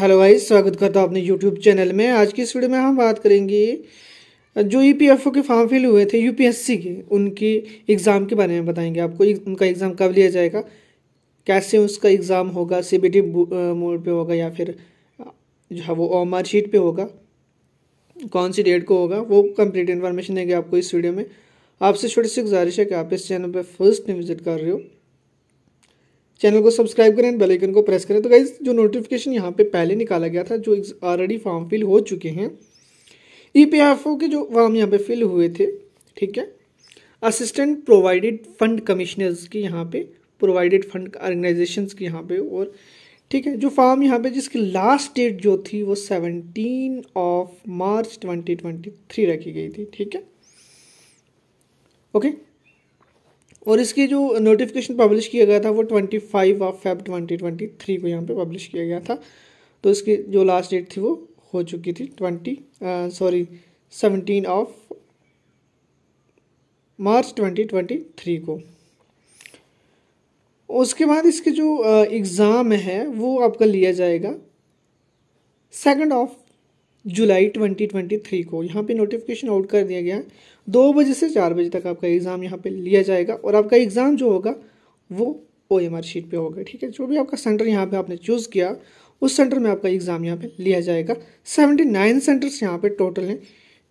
Hello भाई स्वागत करता हूँ अपने यूट्यूब चैनल में आज की इस वीडियो में हम बात करेंगे जो ई e के फॉर्म फिल हुए थे यूपीएससी के उनकी एग्ज़ाम के बारे में बताएंगे आपको उनका एग्ज़ाम कब लिया जाएगा कैसे उसका एग्ज़ाम होगा सी बी टी मोड पर होगा या फिर जो है वो ओमर शीट पर होगा कौन सी डेट को होगा वो कम्प्लीट इन्फॉर्मेशन देंगे आपको इस वीडियो में आपसे छोटी सी गुजारिश है कि आप इस चैनल पर फर्स्ट टाइम विजिट कर रहे हो चैनल को सब्सक्राइब करें बेल आइकन को प्रेस करें तो गाइज जो नोटिफिकेशन यहाँ पे पहले निकाला गया था जो ऑलरेडी फॉर्म फिल हो चुके हैं ई पी एफ ओ के जो फॉर्म यहाँ पे फिल हुए थे ठीक है असिस्टेंट प्रोवाइडेड फंड कमिश्नर्स की यहाँ पे प्रोवाइडेड फंड ऑर्गेनाइजेशन की यहाँ पे और ठीक है जो फॉर्म यहाँ पे जिसकी लास्ट डेट जो थी वो seventeen of March twenty twenty three रखी गई थी ठीक है ओके okay? और इसकी जो नोटिफिकेशन पब्लिश किया गया था वो twenty five of Feb twenty twenty three को यहाँ पे पब्लिश किया गया था तो इसकी जो लास्ट डेट थी वो हो चुकी थी twenty sorry seventeen of March twenty twenty three को उसके बाद इसके जो एग्ज़ाम uh, है वो आपका लिया जाएगा सेकंड ऑफ जुलाई 2023 को यहाँ पे नोटिफिकेशन आउट कर दिया गया है दो बजे से चार बजे तक आपका एग्ज़ाम यहाँ पे लिया जाएगा और आपका एग्ज़ाम जो होगा वो ओ एम आर शीट पर होगा ठीक है जो भी आपका सेंटर यहाँ पे आपने चूज़ किया उस सेंटर में आपका एग्ज़ाम यहाँ पे लिया जाएगा सेवेंटी नाइन सेंटर्स यहाँ पर टोटल हैं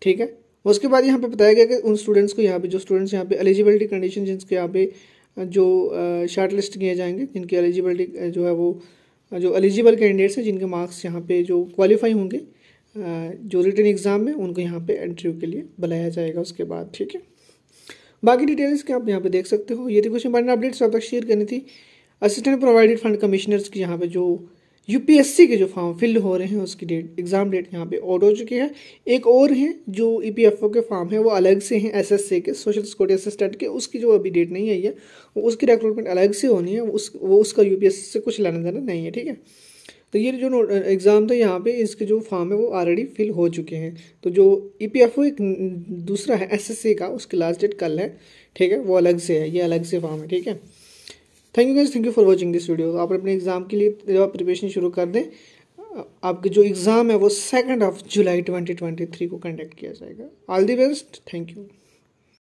ठीक है उसके बाद यहाँ पर बताया गया कि उन स्टूडेंट्स को यहाँ पर जो स्टूडेंट्स यहाँ पर एलिजिबिलिटी कंडीशन जिनके यहाँ पे जो शार्ट लिस्ट किए जाएंगे जिनकी एलिजिबिलिटी जो है वो जो एलिजिबल कैंडिडेट्स हैं जिनके मार्क्स यहाँ पे जो क्वालिफाई होंगे जो रिटर्न एग्ज़ाम है उनको यहाँ पे एंट्री के लिए बुलाया जाएगा उसके बाद ठीक है बाकी डिटेल्स के आप यहाँ पे देख सकते हो ये थी कुछ इंपॉर्टेंट अपडेट्स आप तक शेयर करनी थी असिस्टेंट प्रोवाइडेड फंड कमिश्नर्स की यहाँ पे जो यूपीएससी के जो फॉर्म फिल हो रहे हैं उसकी डेट एग्ज़ाम डेट यहाँ पे आउट हो चुकी है एक और हैं जो ई e के फॉर्म है वो अलग से हैं एस के सोशल सिक्योरिटी असिस्टेंट के उसकी जो अभी डेट नहीं आई है उसकी रिक्रूटमेंट अलग से होनी है उस वो उसका यू से कुछ लेना देना नहीं है ठीक है तो ये जो एग्ज़ाम था यहाँ पे इसके जो फॉर्म है वो ऑलरेडी फिल हो चुके हैं तो जो ई पी एफ ओ एक दूसरा है एस एस सी का उसकी लास्ट डेट कल है ठीक है वो अलग से है ये अलग से फॉर्म है ठीक है thank you guys thank you for watching this video आप अपने एग्ज़ाम के लिए जब आप प्रिपरेशन शुरू कर दें आपके जो एग्ज़ाम है वो second of July twenty twenty three को कंडक्ट किया जाएगा all the best thank you